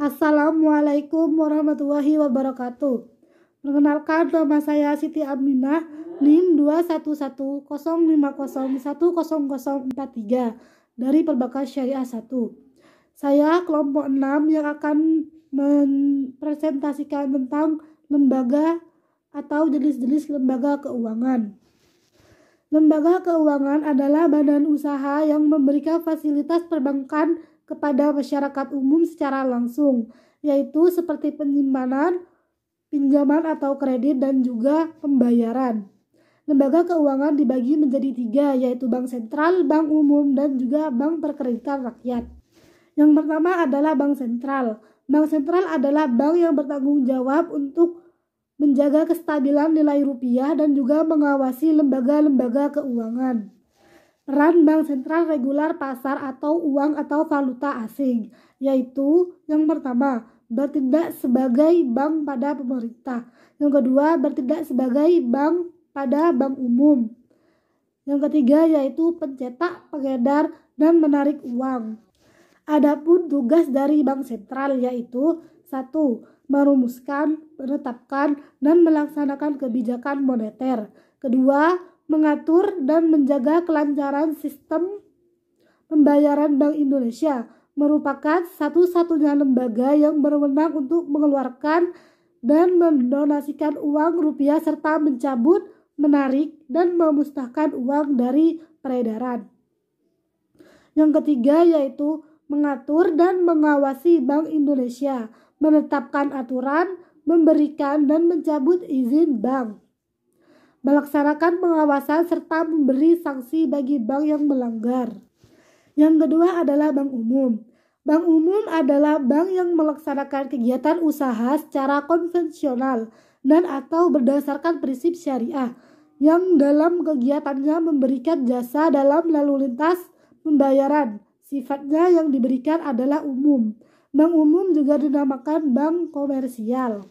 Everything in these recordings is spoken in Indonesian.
Assalamualaikum warahmatullahi wabarakatuh. Perkenalkan nama saya Siti Aminah, NIM 2110501043 dari Perbakas Syariah 1. Saya kelompok 6 yang akan mempresentasikan tentang lembaga atau jenis-jenis lembaga keuangan. Lembaga keuangan adalah badan usaha yang memberikan fasilitas perbankan kepada masyarakat umum secara langsung, yaitu seperti penyimpanan, pinjaman atau kredit, dan juga pembayaran. Lembaga keuangan dibagi menjadi tiga, yaitu bank sentral, bank umum, dan juga bank perkreditan rakyat. Yang pertama adalah bank sentral. Bank sentral adalah bank yang bertanggung jawab untuk menjaga kestabilan nilai rupiah dan juga mengawasi lembaga-lembaga keuangan peran bank sentral regular pasar atau uang atau valuta asing, yaitu yang pertama, bertindak sebagai bank pada pemerintah. Yang kedua, bertindak sebagai bank pada bank umum. Yang ketiga yaitu pencetak, pengedar, dan menarik uang. Adapun tugas dari bank sentral yaitu satu merumuskan, menetapkan, dan melaksanakan kebijakan moneter. Kedua, mengatur dan menjaga kelancaran sistem pembayaran Bank Indonesia merupakan satu-satunya lembaga yang berwenang untuk mengeluarkan dan mendonasikan uang rupiah serta mencabut, menarik, dan memusnahkan uang dari peredaran. Yang ketiga yaitu mengatur dan mengawasi Bank Indonesia, menetapkan aturan, memberikan dan mencabut izin bank melaksanakan pengawasan serta memberi sanksi bagi bank yang melanggar. Yang kedua adalah bank umum. Bank umum adalah bank yang melaksanakan kegiatan usaha secara konvensional dan atau berdasarkan prinsip syariah yang dalam kegiatannya memberikan jasa dalam lalu lintas pembayaran. Sifatnya yang diberikan adalah umum. Bank umum juga dinamakan bank komersial.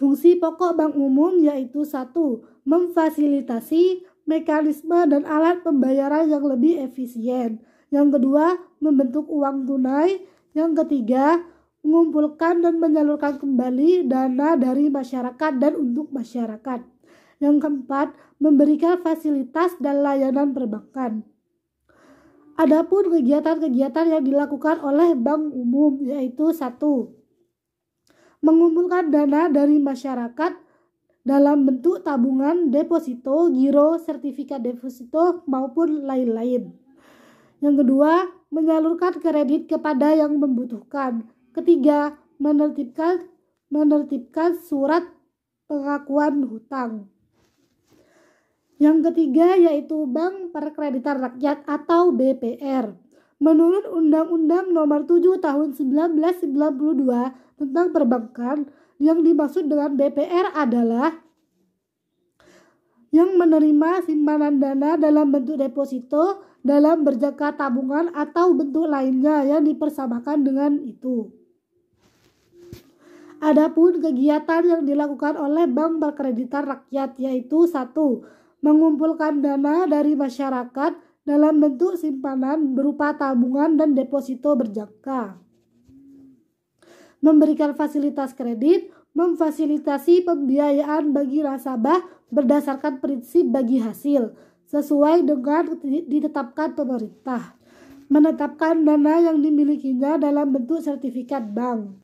Fungsi pokok bank umum yaitu satu memfasilitasi mekanisme dan alat pembayaran yang lebih efisien. Yang kedua, membentuk uang tunai. Yang ketiga, mengumpulkan dan menyalurkan kembali dana dari masyarakat dan untuk masyarakat. Yang keempat, memberikan fasilitas dan layanan perbankan. Adapun kegiatan-kegiatan yang dilakukan oleh bank umum yaitu satu, mengumpulkan dana dari masyarakat dalam bentuk tabungan, deposito, giro, sertifikat deposito, maupun lain-lain. Yang kedua, menyalurkan kredit kepada yang membutuhkan. Ketiga, menertibkan menertibkan surat pengakuan hutang. Yang ketiga yaitu Bank Perkreditan Rakyat atau BPR. Menurut Undang-Undang Nomor 7 Tahun 1992 tentang Perbankan, yang dimaksud dengan BPR adalah yang menerima simpanan dana dalam bentuk deposito dalam berjangka tabungan atau bentuk lainnya yang dipersamakan dengan itu. Adapun kegiatan yang dilakukan oleh Bank Perkreditan Rakyat yaitu satu Mengumpulkan dana dari masyarakat dalam bentuk simpanan berupa tabungan dan deposito berjangka memberikan fasilitas kredit, memfasilitasi pembiayaan bagi nasabah berdasarkan prinsip bagi hasil sesuai dengan ditetapkan pemerintah, menetapkan dana yang dimilikinya dalam bentuk sertifikat bank.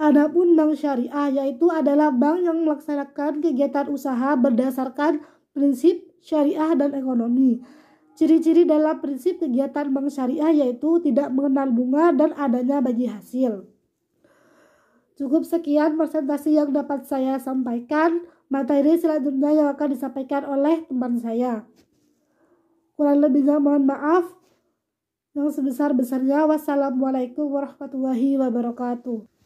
Adapun bank syariah yaitu adalah bank yang melaksanakan kegiatan usaha berdasarkan prinsip syariah dan ekonomi. Ciri-ciri dalam prinsip kegiatan bank syariah yaitu tidak mengenal bunga dan adanya bagi hasil. Cukup sekian presentasi yang dapat saya sampaikan. Materi selanjutnya yang akan disampaikan oleh teman saya. Kurang lebihnya mohon maaf. Yang sebesar-besarnya wassalamualaikum warahmatullahi wabarakatuh.